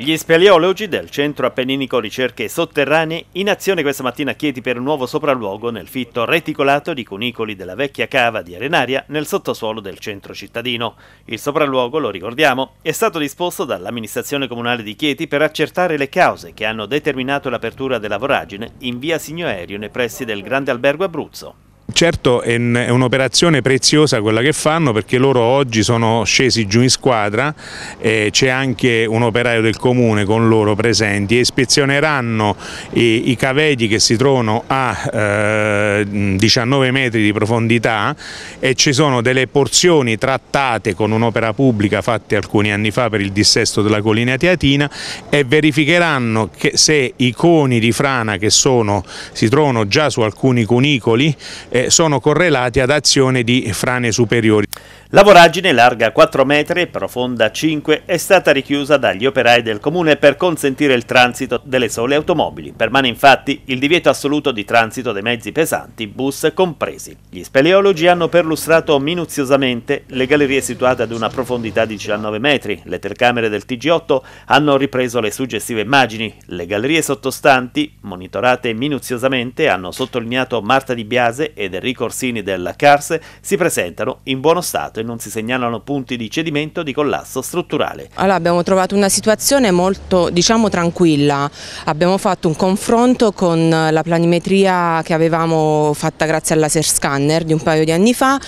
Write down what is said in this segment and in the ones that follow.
Gli speleologi del Centro Appenninico Ricerche Sotterranee in azione questa mattina a Chieti per un nuovo sopralluogo nel fitto reticolato di cunicoli della vecchia cava di Arenaria nel sottosuolo del centro cittadino. Il sopralluogo, lo ricordiamo, è stato disposto dall'amministrazione comunale di Chieti per accertare le cause che hanno determinato l'apertura della voragine in via Signoerione nei pressi del Grande Albergo Abruzzo. Certo è un'operazione preziosa quella che fanno perché loro oggi sono scesi giù in squadra, eh, c'è anche un operaio del comune con loro presenti e ispezioneranno i, i caveti che si trovano a 19 eh, metri di profondità e ci sono delle porzioni trattate con un'opera pubblica fatte alcuni anni fa per il dissesto della collina teatina e verificheranno se i coni di frana che sono, si trovano già su alcuni cunicoli sono correlati ad azione di frane superiori. La voragine, larga 4 metri e profonda 5, è stata richiusa dagli operai del comune per consentire il transito delle sole automobili. Permane infatti il divieto assoluto di transito dei mezzi pesanti, bus compresi. Gli speleologi hanno perlustrato minuziosamente le gallerie situate ad una profondità di 19 metri. Le telecamere del TG8 hanno ripreso le suggestive immagini. Le gallerie sottostanti, monitorate minuziosamente, hanno sottolineato Marta Di Biase ed Enrico Orsini della CARS, si presentano in buono stato e non si segnalano punti di cedimento di collasso strutturale. Allora abbiamo trovato una situazione molto diciamo tranquilla, abbiamo fatto un confronto con la planimetria che avevamo fatta grazie al laser scanner di un paio di anni fa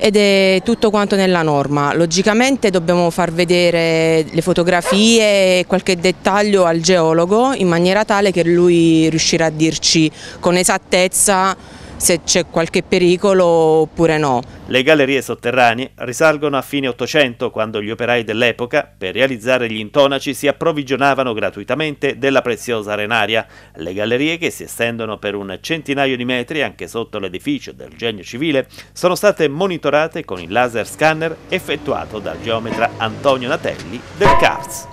ed è tutto quanto nella norma. Logicamente dobbiamo far vedere le fotografie e qualche dettaglio al geologo in maniera tale che lui riuscirà a dirci con esattezza se c'è qualche pericolo oppure no. Le gallerie sotterranee risalgono a fine Ottocento, quando gli operai dell'epoca, per realizzare gli intonaci, si approvvigionavano gratuitamente della preziosa arenaria. Le gallerie, che si estendono per un centinaio di metri anche sotto l'edificio del genio civile, sono state monitorate con il laser scanner effettuato dal geometra Antonio Natelli del CARS.